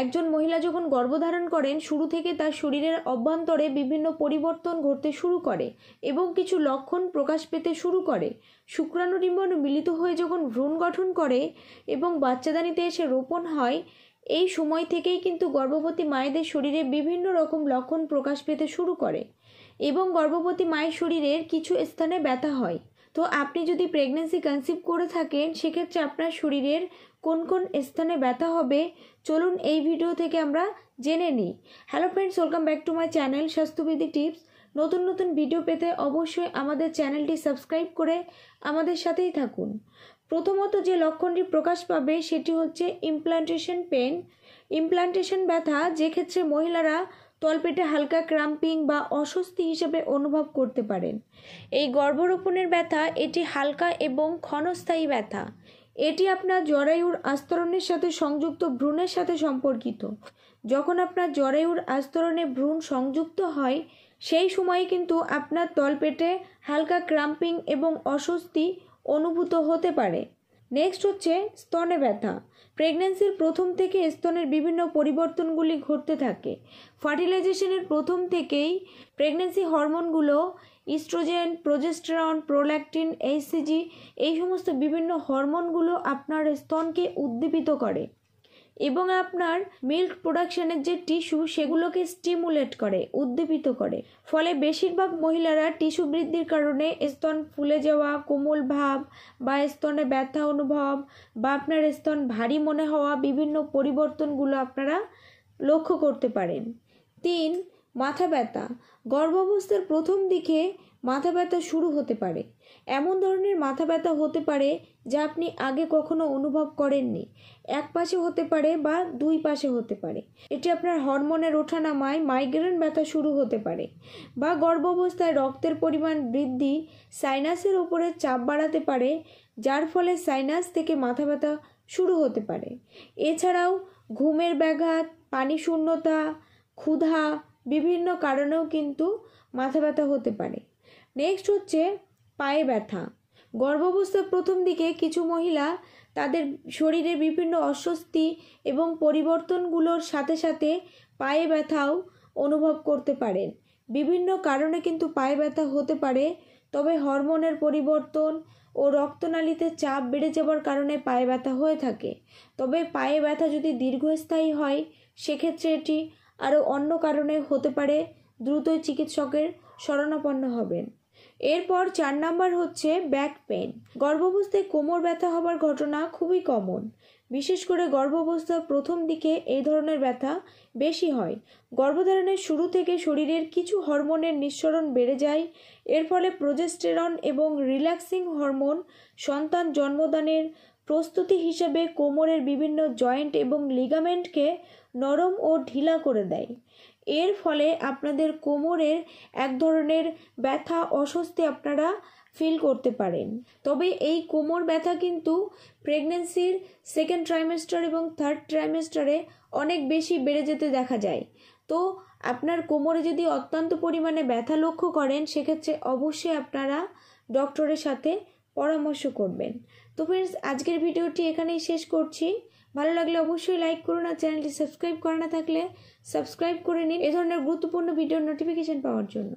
একজন মহিলা যখন গর্ভধারণ করেন শুরু থেকে তার শরীরের অভ্যন্তরে বিভিন্ন পরিবর্তন ঘটতে শুরু করে এবং কিছু লক্ষণ প্রকাশ পেতে শুরু করে শুক্রাণু ডিম্বাণু মিলিত হয়ে যখন ভ্রূণ গঠন করে এবং বাচ্চাদানিতে এসে রোপণ হয় এই সময় থেকেই কিন্তু গর্ভবতী মায়েদের শরীরে বিভিন্ন রকম লক্ষণ প্রকাশ পেতে শুরু করে এবং গর্ভবতী মায়ের শরীরের কিছু স্থানে ব্যথা হয় তো আপনি যদি প্রেগনেন্সি কনসিভ করে থাকেন সেক্ষেত্রে আপনার শরীরের কোন কোন স্থানে ব্যথা হবে চলুন এই ভিডিও থেকে আমরা জেনে নিই hello friends welcome back to my channel স্বাস্থ্যবিধি টিপস নতুন নতুন ভিডিও পেতে অবশ্যই আমাদের চ্যানেলটি সাবস্ক্রাইব করে আমাদের সাথেই থাকুন প্রথমত যে লক্ষণটি প্রকাশ পাবে সেটি হচ্ছে ইমপ্লান্টেশন পেন ইমপ্লান্টেশন ব্যথা যে ক্ষেত্রে মহিলারা তলপেটে হালকা ক্রাম্পিং বা অস্বস্তি হিসেবে অনুভব করতে পারেন এই গর্ভরোপণের ব্যথা এটি হালকা এবং ক্ষণস্থায়ী ব্যথা এটি আপনার জরায়ুর আস্তরণের সাথে সংযুক্ত ভ্রূণের সাথে সম্পর্কিত যখন আপনার জরায়ুর আস্তরণে ভ্রূণ সংযুক্ত হয় সেই সময়ে কিন্তু আপনার তলপেটে হালকা ক্রাম্পিং এবং অস্বস্তি অনুভূত হতে পারে নেক্সট হচ্ছে স্তনে ব্যথা প্রেগনেন্সির প্রথম থেকে স্তনের বিভিন্ন পরিবর্তনগুলি ঘটতে থাকে ফার্টিলাইজেশনের প্রথম থেকেই প্রেগনেন্সি হরমোনগুলো ইস্ট্রোজেন প্রোজেস্টেরন প্রোল্যাকটিন এইসিজি এই সমস্ত বিভিন্ন হরমোনগুলো আপনার স্তনকে উদ্দীপিত করে এবং আপনার মিল্ক প্রোডাকশনের যে টিস্যু সেগুলোকে স্টিমুলেট করে উদ্দীপিত করে ফলে বেশিরভাগ মহিলারা টিস্যু বৃদ্ধির কারণে স্তন ফুলে যাওয়া কোমল ভাব বা স্তনে ব্যথা অনুভব বা আপনার স্তন ভারী মনে হওয়া বিভিন্ন পরিবর্তনগুলো আপনারা লক্ষ্য করতে পারেন তিন মাথা ব্যথা গর্ভাবস্থার প্রথম দিকে মাথা ব্যথা শুরু হতে পারে এমন ধরনের মাথা ব্যথা হতে পারে যা আপনি আগে কখনো অনুভব করেননি এক পাশে হতে পারে বা দুই পাশে হতে পারে এটি আপনার হরমোনের ওঠানামায় মাইগ্রেন ব্যথা শুরু হতে পারে বা গর্ভাবস্থায় রক্তের পরিমাণ বৃদ্ধি সাইনাসের ওপরে চাপ বাড়াতে পারে যার ফলে সাইনাস থেকে মাথা ব্যথা শুরু হতে পারে এছাড়াও ঘুমের ব্যাঘাত পানি শূন্যতা ক্ষুধা বিভিন্ন কারণেও কিন্তু মাথা ব্যথা হতে পারে নেক্সট হচ্ছে পায়ে ব্যথা গর্ভাবস্থার প্রথম দিকে কিছু মহিলা তাদের শরীরে বিভিন্ন অস্বস্তি এবং পরিবর্তনগুলোর সাথে সাথে পায়ে ব্যথাও অনুভব করতে পারেন বিভিন্ন কারণে কিন্তু পায়ে ব্যথা হতে পারে তবে হরমোনের পরিবর্তন ও রক্তনালীতে চাপ বেড়ে যাওয়ার কারণে পায়ে ব্যথা হয়ে থাকে তবে পায়ে ব্যথা যদি দীর্ঘস্থায়ী হয় সেক্ষেত্রে এটি আরও অন্য কারণে হতে পারে দ্রুতই চিকিৎসকের শরণাপন্ন হবেন এরপর চার নাম্বার হচ্ছে ব্যাক পেন গর্ভবস্থায় কোমর ব্যথা হবার ঘটনা খুবই কমন বিশেষ করে গর্ভাবস্থার প্রথম দিকে এই ধরনের ব্যথা বেশি হয় গর্ভধারণের শুরু থেকে শরীরের কিছু হরমোনের নিঃসরণ বেড়ে যায় এর ফলে প্রোজেস্টেরন এবং রিল্যাক্সিং হরমোন সন্তান জন্মদানের প্রস্তুতি হিসেবে কোমরের বিভিন্ন জয়েন্ট এবং লিগামেন্টকে নরম ও ঢিলা করে দেয় এর ফলে আপনাদের কোমরের এক ধরনের ব্যথা অস্বস্তি আপনারা ফিল করতে পারেন তবে এই কোমর ব্যথা কিন্তু প্রেগনেন্সির সেকেন্ড ট্রাইমেস্টার এবং থার্ড ট্রাইমেস্টারে অনেক বেশি বেড়ে যেতে দেখা যায় তো আপনার কোমরে যদি অত্যন্ত পরিমাণে ব্যথা লক্ষ্য করেন সেক্ষেত্রে অবশ্যই আপনারা ডক্টরের সাথে পরামর্শ করবেন তো ফ্রেন্ডস আজকের ভিডিওটি এখানেই শেষ করছি ভালো লাগলে অবশ্যই লাইক করুন আর চ্যানেলটি সাবস্ক্রাইব করা না থাকলে সাবস্ক্রাইব করে নিন এ ধরনের গুরুত্বপূর্ণ ভিডিওর নোটিফিকেশান পাওয়ার জন্য